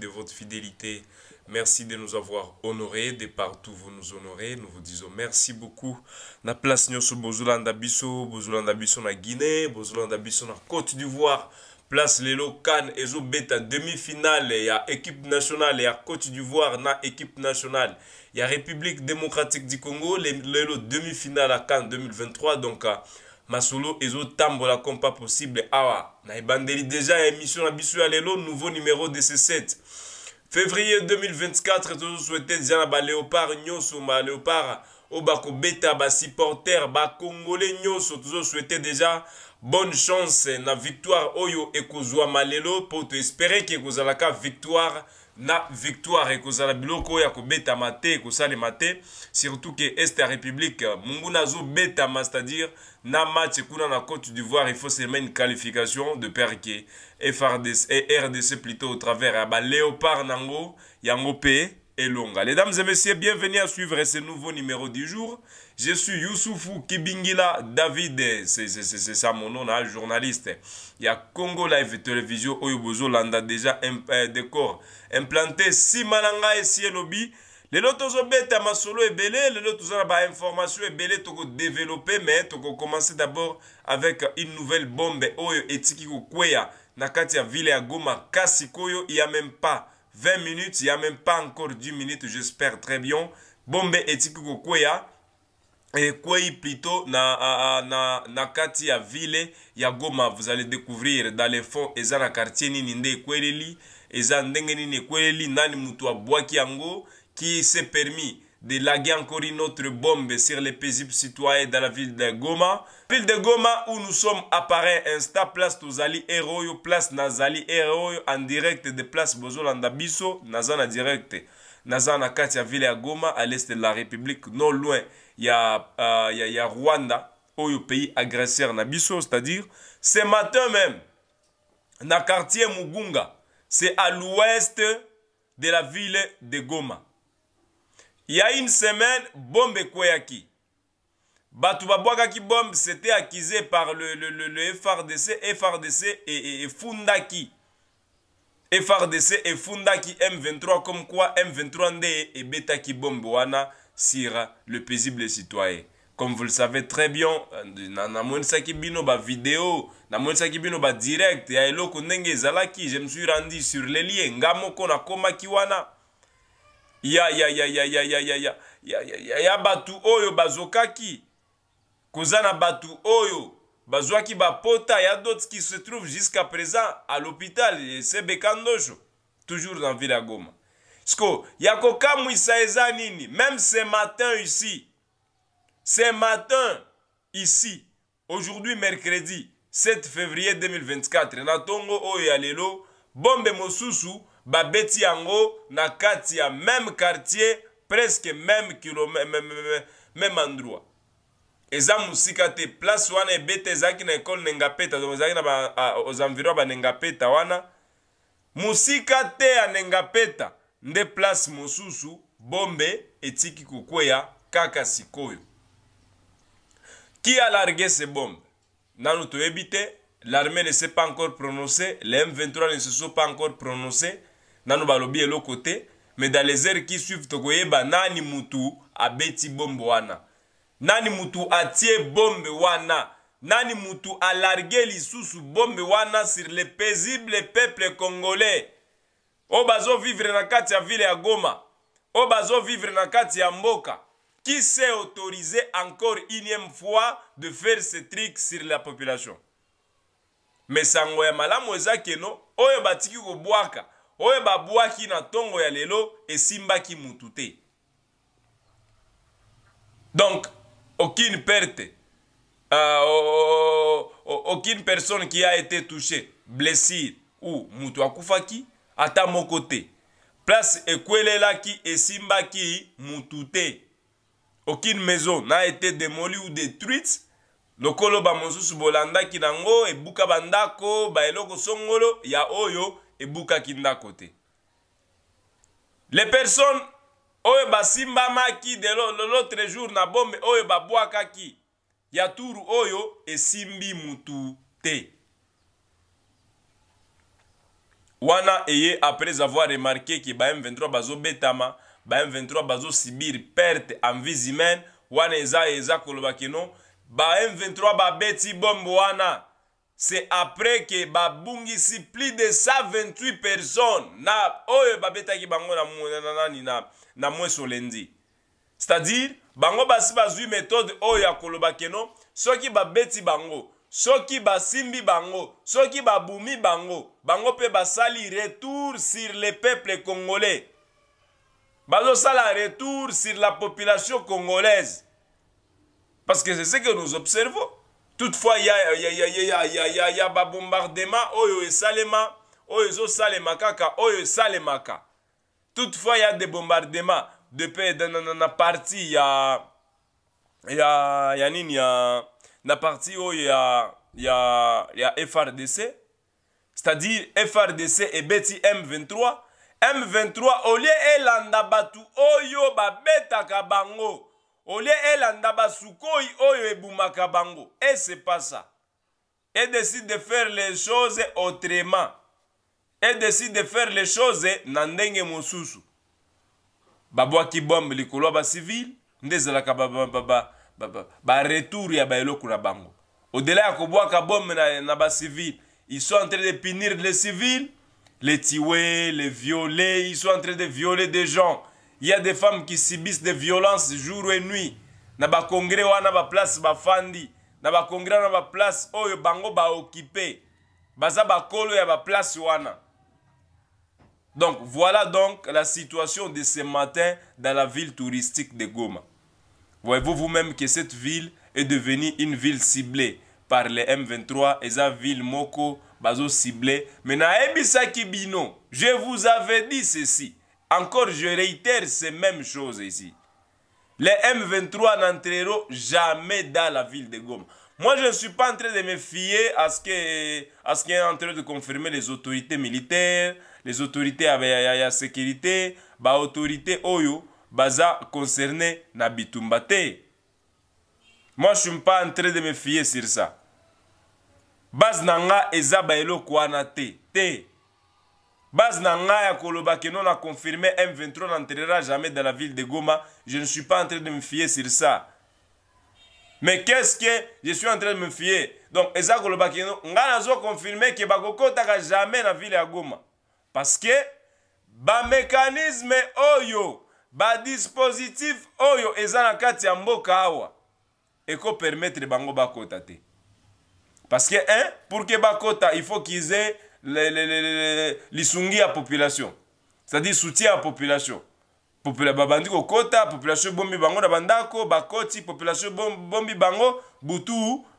de votre fidélité. Merci de nous avoir honoré de partout vous nous honorez. Nous vous disons merci beaucoup. Na place nyonso bozolanda biso, bozolanda biso na Guinée, bozolanda biso na Côte d'Ivoire. Place lelo Cannes beta demi-finale à équipe nationale à Côte d'Ivoire na équipe nationale a République démocratique du Congo lelo demi-finale à Cannes 2023 donc euh, masolo ezotambola comme pas possible awa na ebandeli deja émission na biso ya lelo nouveau numéro dc7 février 2024 tozosouete deja na baléopard nyonso baléopard oyo bakobeta basupporter bakongole nyonso tozosouete deja bonne chance na victoire oyo ekozwama lelo mpo toespere ke ekozalaka victoire na victoire ya ko beta maté ko sale te surtout que république la république beta nous, c'est-à-dire na match kuna na côte d'ivoire il faut seulement une qualification de pere FRDC, et rdc plutôt au travers de eh ben, Léopard nango yango et longa les dames et messieurs bienvenue à suivre ce nouveau numéro du jour je suis Youssoufou Kibingila David, c'est ça mon nom, journaliste. Il y a Congo Live Television, Oyobozo Landa déjà un euh, décor implanté. Si Malanga et si Elobi, les autres ma masolo et belé, les autres ont ba informations et belé, tout développé mais tout commencer d'abord avec une nouvelle bombe, Oyo Etiki Kweya, Nakatia Ville à Goma, Kasikoyo, il n'y a même pas 20 minutes, il n'y a même pas encore 10 minutes, j'espère très bien. Bombe Etiki Kweya. ekwei plutôt na, na, na, na kati ya ville ya goma vous allez découvrir dans le fond eza na quartier nini nde ekweleli eza ndenge nini ekweleli nani moto abwaki yango qui se permis de laguer encore une autre bombe sur les paisibles citoyens dans la ville de Goma. Ville de Goma où nous sommes apparaît Insta place Tozali Héroyo, place Nazali Héroyo en direct de place Bozolanda Bisso, Nazana direct. Nazana kati ville à Goma à l'est de la République non loin il y Rwanda, où euh, il y Rwanda un pays agresseur na c'est-à-dire ce matin même dans le quartier Mugunga c'est à l'ouest de la ville de Goma il y a une semaine bombe ekweyaki bato babwakaki bombe c'était accusé par le, le, le, FRDC FRDC et, fundaki FRDC qui M23 comme quoi M23 nde Beta qui bomboana sira le paisible citoyen comme vous le savez très bien vidéo bino vidéo, kibino bino direct, ya ndenge qui. je me suis rendu sur les liens. nga moko nakomaki wana ya ya ya ya ya ya ya ya ya ya ya oyo bazokaki Kozana batu oyo il y a d'autres qui se trouvent jusqu'à présent à l'hôpital toujours dans ville goma sko même ce matin ici ce matin ici aujourd'hui mercredi 7 février 2024 na tongo oyalelo bombe mosusu babeti na même quartier presque même même endroit eza mosika te place wana ebeta ezalaki na ekole nengapeta ezalaki na ozanviro ya banengapeta wana mosika te ya nengapeta nde place mosusu bombe etiki kokweya kaka sikoyo qui a largué ce bombe nanu toyebi te l'armée ne s'est pas encore prononcé le m23 ne se sont pas encore prononcé nanu balobi eloko te mais dans les heures qui suivent tokoyeba nani mutu abeti bombe wana nani mutu atie bombe wana nani mutu alarge lisusu bombe wana sur le paisible peuple congolais Obazo oh, vivre na kati ya ville à goma Obazo oh, vivre na kati ya mboka qui s'est autorisé encore une fois de faire ce trick sur la population Mais mesango mala malamu keno oyo batiki boaka oyo babwaki na Tongo ya lelo simba ki mutute. donc aucune perte, euh, aucune personne qui a été touchée, blessée ou mutu akufaki ata moko te place ekwelelaki esimbaki mutu te aucune maison n'a été démolie ou détruite lokolo bamosusu bolandaki nango ebuka bandako baeloko songolo ya oyo ebukaki ndako te les personnes oyo basimbamaki delo l'autre jour na bombe oyo babwakaki ya turu oyo esimbi mutu te wana eye après avoir remarqué ke ba m23 bazobetama ba m23 bazosibir perte en vies humaine wana eza eza koloba keno ba m23 babeti bombe wana c'est après que babungisi plus de 128 personnes na oyo babetaki bango na nani na, na mweso lendi c'est-à-dire bango basi bazwi méthode oyo ya koloba keno soki babeti bango soki basimbi bango soki babumi bango bango mpe basali retour sur le peuple congolais bazosala retour sur la population congolaise parce que c'est ce que nous observons toutefois il il y a y a il y a, il y a, bombardement oyo esalema oyo salema, kaka oyo esalemaka toutefois il y a des bombardements de pe na, il y parti ya y a nini a na parti oyo il y a FRDC c'est-à-dire FRDC et Betty M23 M23 olie elanda batu oyo beta kabango olie elanda basukoi oyo ebumaka bango et c'est pas ça et décide de faire les choses autrement et décide de faire les choses na ndenge mosusu babwaki bombe likolo ya bacivile nde ezalaka baretour ya baeloko na bango odela ya kobwaka bombe na, na bacivile ils sont en train de punir les civils les tiwe les viole ils sont en train de violer des gens Il y a des femmes qui subissent des violences jour et nuit. Dans le congrès wana ba place ba fandi, Dans le congrès place oyo bango ba occupé. Baza ba kolo ya ba place wana. Donc voilà donc la situation de ce matin dans la ville touristique de Goma. Voyez-vous vous-même que cette ville est devenue une ville ciblée par les M23 et la ville Moko bazo ciblée. Mais je vous avais dit ceci. Encore, je réitère ces mêmes choses ici. Les M23 n'entreront jamais dans la ville de Goma. Moi, je ne suis pas en train de me fier à ce y est en train de confirmer les autorités militaires, les autorités à la sécurité, les autorités Oyo, Baza concerné Nabitumbate. Moi, je ne suis pas en train de me fier sur ça. Base nanga eza de te. Te. base na ngai ya koloba ke non na confirme m23 n'entrera jamais dans la ville de goma je ne suis pas en train de me fier sur ça mais qu'est-ce que je suis en train de me fier donc eza koloba ke non ngai nazokonfirme ke bakokɔtaka jamais na ville ya goma parce que bamécanisme oyo badispositif oyo eza na kati ya mboka awa ekopermettre bango bakɔta te parce que un pour ke bakɔta il faut qu'ils aient les, les, les, lisungi à population c'est-à-dire soutien à population babandi kota population bombi bango na bandako bakoti population bombi bango butu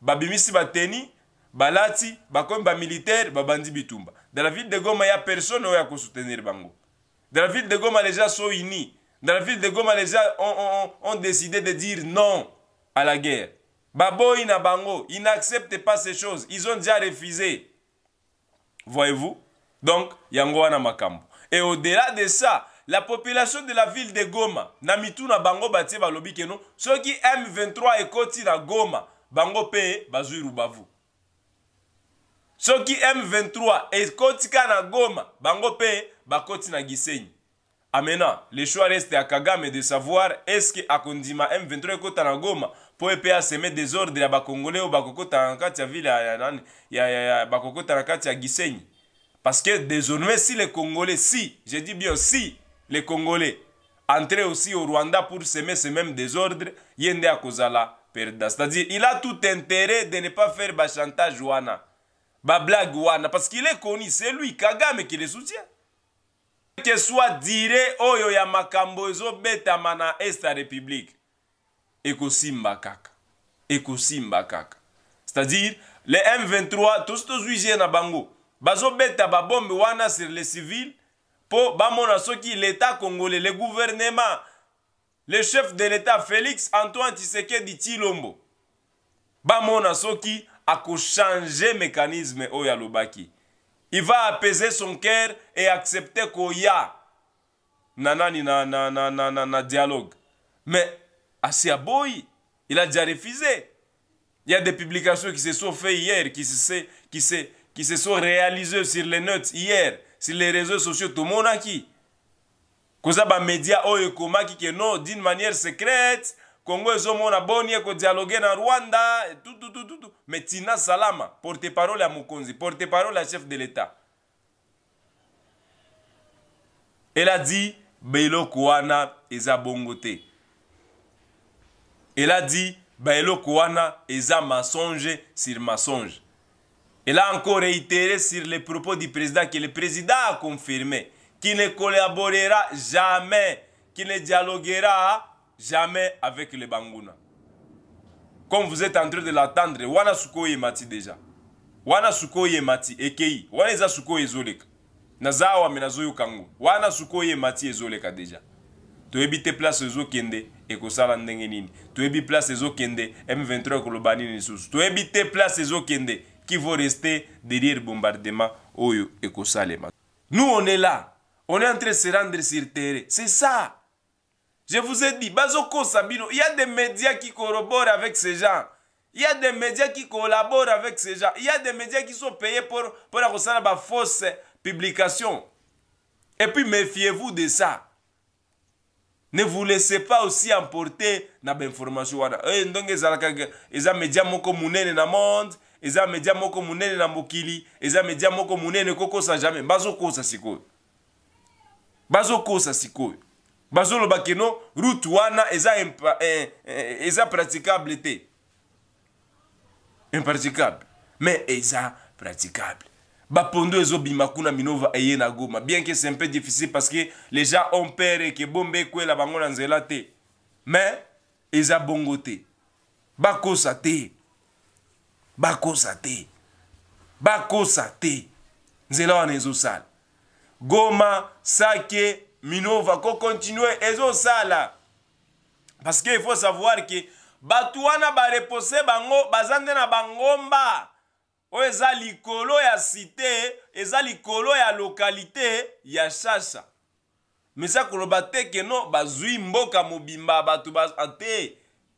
babimisi bateni balati ba militaire babandi bitumba dans la ville de goma il a personne a ya soutenir bango dans la ville de goma les gens sont unis dans la ville de goma les gens ont, ont, ont, ont décidé de dire non à la guerre baboyi na bango ils n'acceptent pas ces choses ils ont déjà refusé Voyez-vous Donc, Yangoana Makambo. Et au-delà de ça, la population de la ville de Goma, Namitou na Bango Batie Balobi Keno, ceux qui M23 et Koti na Goma, Bango Pe, Bazuru bavou Ceux qui M23 et Koti na Goma, Bango Pé, Bakoti na Gisenyi. Amena, ah, le choix reste à Kagame de savoir est-ce que Akondima M23 et Kota na Goma, mpo epe aseme desordre ya bakongole oyo bakokotana na kati ya ville ya nani ya, ya, ya bakokotana na kati ya gisenyi parce que désormais si les congolais si je dis bien si les congolais entraient aussi au rwanda pour semer ce même désordre ye nde akozala perda c'est-à-dire il a tout intérêt de ne pas faire bachantage wana bablague wana parce qu'il est connu c'est lui kagame qui le soutient que soit dire oyo ya makambo ezobetama na est ya république ekosimba kaka c'est-à-dire les m23 tous tous na bango bazobeta babombe wana sur le civil po bamona soki l'état congolais le gouvernement le chef de l'état félix antoine tisekedi tilombo a soki changer mécanisme ya Yalobaki, il va apaiser son cœur et accepter qu'il na a na, na, na, na, na, na dialogue mais à il a déjà refusé. Il y a des publications qui se sont faites hier, qui se, qui se sont réalisées sur les notes hier, sur les réseaux sociaux, tout le monde a qui média médias oyo ekomaki que non, d'une manière secrète congo ezomona boni dialoguer na rwanda tout. Mais tina salama porte parole à Mukonzi, porte parole à chef de l'état elle dit Kouana wana eza bon elle a dit Baelo Kouana, eza mensonge sur mensonge elle a encore réitéré sur les propos du président que le président a confirmé qu'il ne collaborera jamais, qu'il ne dialoguera jamais avec les Bangouna. Comme vous êtes en train de l'attendre, Wana Sukoye Mati déjà. Wana Sukoye Mati, Ekei. Wana Eza Sukoye Zoleka. Nazawa Menazoyo Kango. Wana Sukoye Mati Ezoleka déjà. Tu évites place Ezo Kende qui vont rester derrière bombardement nous on est là on est en train de se rendre sur terre c'est ça je vous ai dit il y a des médias qui corroborent avec ces gens il y a des médias qui collaborent avec ces gens il y a des médias qui sont payés pour pour fausse fausse publication et puis méfiez-vous de ça ne vous laissez pas aussi emporter na bainformation wana oyo eh, ndenge ezalaka eza media moko monene na monde eza media moko monene na mokili eza media moko monene kokosa jamais bazokosa sikoyo bazokosa sikoyo bazoloba keno route wana eza, impa, eh, eh, eza praticable te impraticable mais eza praticable bapondo ezobima kuna minova eye na goma bien que c'est un peu difficile parce que les gens ont peur eke bombe ekwela bango na nzela te mais eza bongo te bakosa te bakosa te bakosa te nzela wana ezosala goma sake minova kocontinue ezosala parce que il faut savoir ke bato wana barepose bango baza nde na bangomba oyo eza likolo ya site eza likolo ya lokalite ya shasha me eza koloba te keno bazwi mboka mobimba bato ba ah, te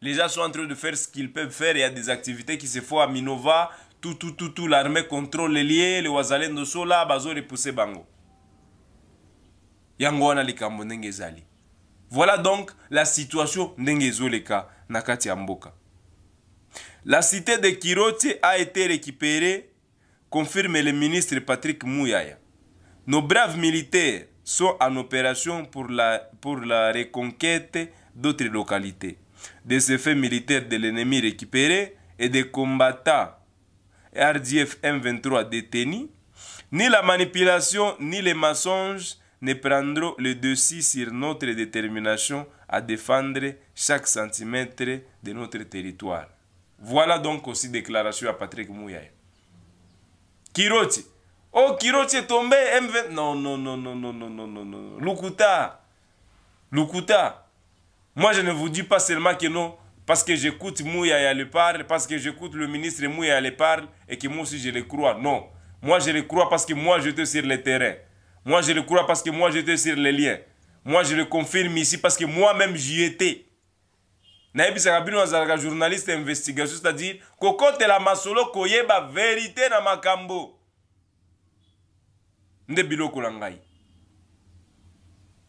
les gens sont en train de faire ce qu'ils peuvent faire il y a des activités qui se font à minova tout tout tout tout l'armée contrôle elie le wazalendo sola bazorepousse bango yango wana likambo ndenge ezali voilà donc la situation ndenge ezoleka na kati ya mboka La cité de Kiroti a été récupérée, confirme le ministre Patrick Mouyaya. Nos braves militaires sont en opération pour la, pour la reconquête d'autres localités. Des effets militaires de l'ennemi récupérés et des combattants RDF M23 détenus, ni la manipulation ni les mensonges ne prendront le dessus sur notre détermination à défendre chaque centimètre de notre territoire. Voilà donc aussi déclaration à Patrick Mouyaï. Kiroti. Oh, Kiroti est tombé, M20. Non, non, non, non, non, non, non, non, non. Lukuta. Lukuta. Moi, je ne vous dis pas seulement que non, parce que j'écoute Mouyaï elle parle, parce que j'écoute le ministre Mouyaï le parle, et que moi aussi je le crois. Non. Moi, je le crois parce que moi, je j'étais sur le terrain. Moi, je le crois parce que moi, j'étais sur les liens. Moi, je le confirme ici parce que moi-même, j'y étais. nayebisaka bino azalaka journaliste investigation c'est-à-dire kokotela masolo koyeba verité na makambo nde biloko na ngai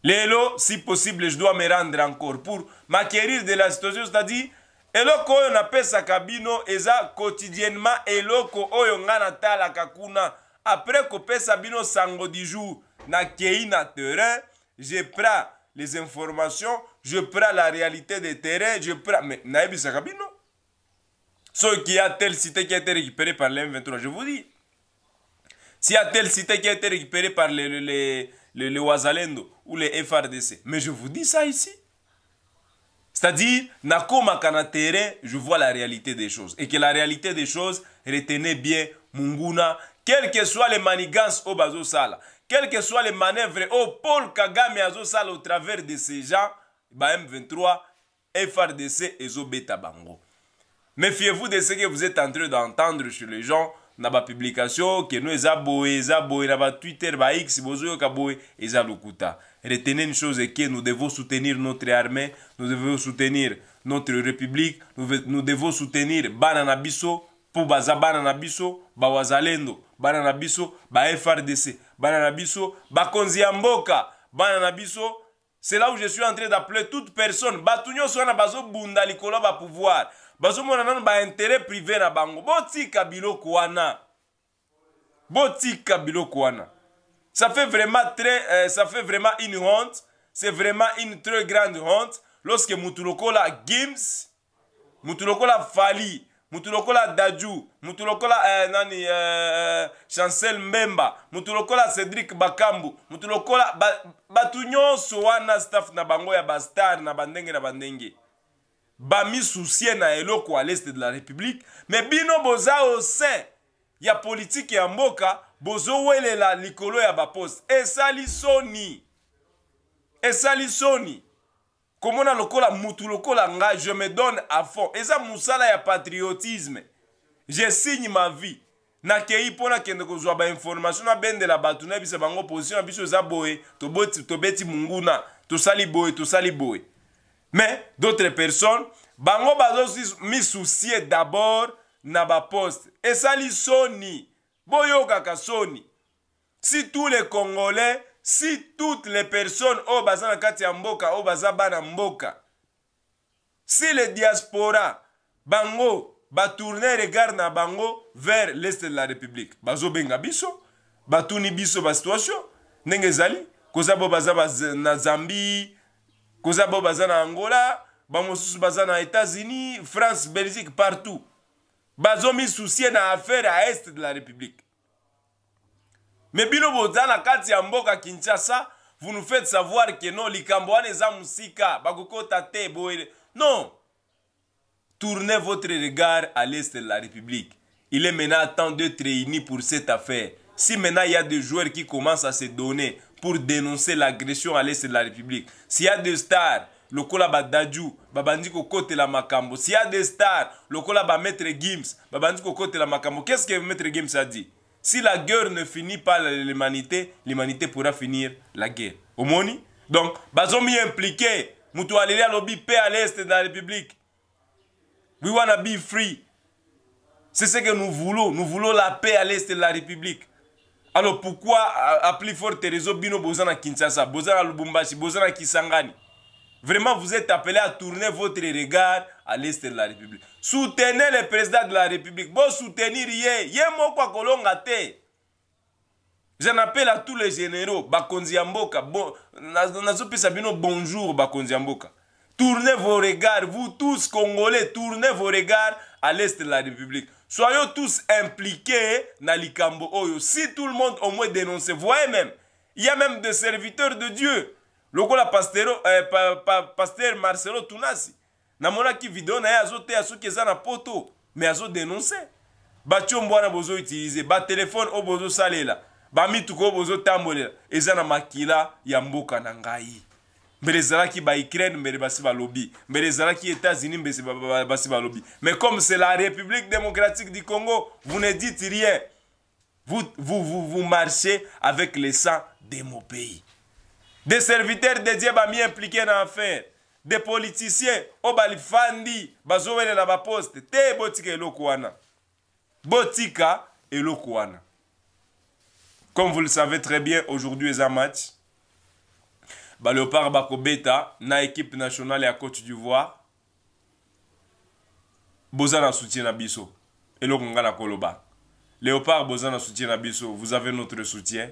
lelo si possible je dois me rendre encore pour m'acquérir de la situation c'est-à-dire eloko oyo napesaka bino eza quotidiennement eloko oyo ngai natalaka kuna après kopesa bino sango du jour nakei na terrain je prends les informations je prends la réalité des terrains, je prends... Mais Naébi Sakabino, non. qu'il y a telle cité qui a été récupérée par les M23, je vous dis. S'il y a telle cité qui a été récupérée par les, les, ou les FRDC. Mais je vous dis ça ici. C'est-à-dire, je vois la réalité des choses. Et que la réalité des choses, retenez bien Munguna, quelles que soient les manigances au Bazo Sala, quelles que soient les manœuvres au Paul Kagame Azo au travers de ces gens, ba M23, FRDC et Zobeta Bango. Méfiez-vous de ce que vous êtes en train d'entendre sur les gens dans publication que nous eza boye eza Twitter ba X Bozo, et eza lokuta. Retenez une chose que nous devons soutenir notre armée, nous devons soutenir notre république, nous, devons soutenir Bananabiso, Nabiso pour baza Nabiso, ba wazalendo, ba FRDC, Bananabiso, Nabiso, c'est là où je suis en train d'appeler toute personne bato nyonso wana bazobunda likolo ya bapouvoir bazomona nano baintérêt privé na bango botika biloko wana botika biloko wana ça fait vraiment très euh, ça fait vraiment une honte c'est vraiment une très grande honte lorsque mutu lokola gims mutu lokola fali mutu lokola daju mutu lokola eh, nani eh, eh chancel mbemba mutu lokola cedrik bakambu mutu lokola ba, bato nyonso wana staff na bango ya bastar na bandenge na bandenge bamisusie na eloko ya leste de la république me bino boza au sein ya politike ya mboka bozowelela likolo ya baposte esali soni esali soni komona lokola mutu lokola nga je me donne à fond eza mosala ya patriotisme je signe ma vie nakei mpo nakende kozwa bainformation nabendela bato nayebisa bango position na biso eza boye tobeti monguna tosali boye tosali boye mais d'autres personnes bango bazomisoucie d'abord na baposte esali soni boyokaka soni si tous les congolais si toutes les personnes oyo baza na kati ya mboka oyo baza bana mboka si le diaspora bango batourne regard na bango vers l'est de la république bazobenga biso batuni biso basituation ndenge ezali koza bo baza na zambie koza bo baza na angola bamosusu baza na états-unis france belgique partout bazomisusie na affaire ya este de la république Mais bino bozana na kati ya mboka kinshasa vous nous faites savoir que non likambo wana eza mosika te boye non tournez votre regard à l'est de la république il est maintenant temps d'être réunis pour cette affaire si maintenant il y a des joueurs qui commencent à se donner pour dénoncer l'agression à l'est de la république s'il y a des stars lokola badaju babandi la makambo s'il y a des stars lokola Maître gims babandi la makambo qu'est ce que maître gims a dit si la guerre ne finit pas l'humanité, l'humanité pourra finir la guerre. Omoni Donc, bazomi impliqué, Nous voulons lobi paix à l'est dans la République. We wanna be free. C'est ce que nous voulons. Nous voulons la paix à l'est de la République. Alors pourquoi appeler fort Terezo Bino Bozana Kinshasa, Bozana Lubumbashi, Bozana Kisangani Vraiment, vous êtes appelés à tourner votre regard à l'est de la République. Soutenez le président de la République. Bon, soutenir yé. Yé kolonga te. J'en appelle à tous les généraux. bonjour Tournez vos regards, vous tous Congolais, tournez vos regards à l'est de la République. Soyons tous impliqués dans l'Ikambo Si tout le monde au moins dénonce, voyez même, il y a même des serviteurs de Dieu lokola la Pasteur, eh, pa, pa, marcelo tunasi namonaki video na ye te azo eza na poto me azodenonse batiombo wana bozoutilize batelefone oyo salela, bamituka oyo bozotambolela eza Ezana makila ya mboka na ngai ki ba baukraine mbele basi balobi mbele ezalaki états-unis mbele basi balobi mais comme c'est la république démocratique du congo vous ne dites rien vous, vous, vous, vous marchez avec le sang de mon pays des serviteurs de dieu bami implike na affaire des politiciens oyo oh, balifandi bazowelela baposte te botika eloko wana botika eloko wana comme vous le savez très bien aujourd'hui eza match baléopard bakobeta na équipe nationale ya côte d'ivoire boza na soutien na biso eloko ngai nakoloba léopard boza na soutien na biso vous avez notre soutien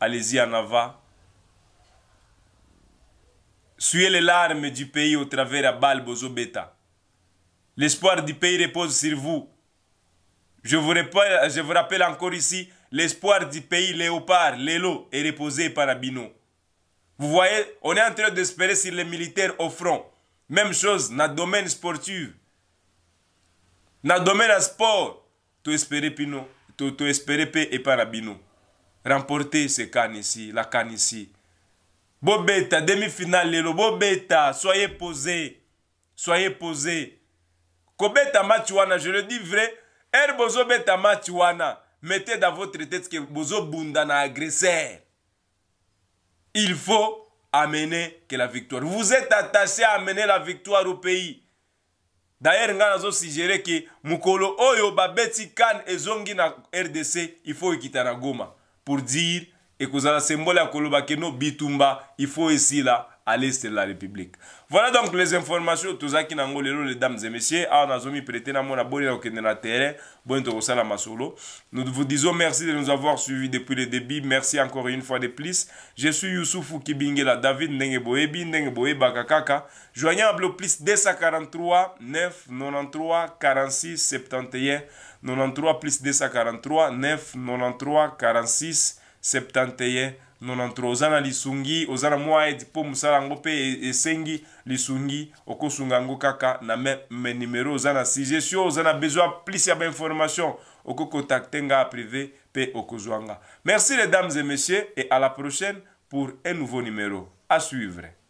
allez-y en avant Suyez les larmes du pays au travers à Balbozobeta. L'espoir du pays repose sur vous. Je vous, rappelle, encore ici, l'espoir du pays Léopard, Lélo, est reposé par Abino. Vous voyez, on est en train d'espérer sur les militaires au front. Même chose dans le domaine sportif. Dans le domaine sport, Tout espérer Pino, tout tout espérer et par Abino. Remporter ces cannes ici, la canne ici bobeta demi-finale lelo bobeta soyez posé soyez posé kobeta match je le dis vrai Erbozo Beta match mettez dans votre tête que bozobunda na agresseur il faut amener que la victoire vous êtes attaché à amener la victoire au pays d'ailleurs avons suggéré que Mukolo oyo babeti et Zongi na rdc il faut e quitter la goma pour dire et ekozala symbole à koloba keno bitumba il ici ici à l'est de la République. Voilà donc les informations. Tout ça qui les dames et messieurs. à on na au masolo. Nous vous disons merci de nous avoir suivis depuis le début. Merci encore une fois de plus. Je suis Youssoufou Kibingela David Ndengeboebi Ndengeboeba Kakaka. Joignable plus 243 993 46 71 93 plus 243 993 46 71 93 lisungi Ozana e, esengi lisungi okosunga sungango kaka na me numéro ozana si besoin plus ya oko nga privé pe okozwanga merci les dames et messieurs et à la prochaine pour un nouveau numéro à suivre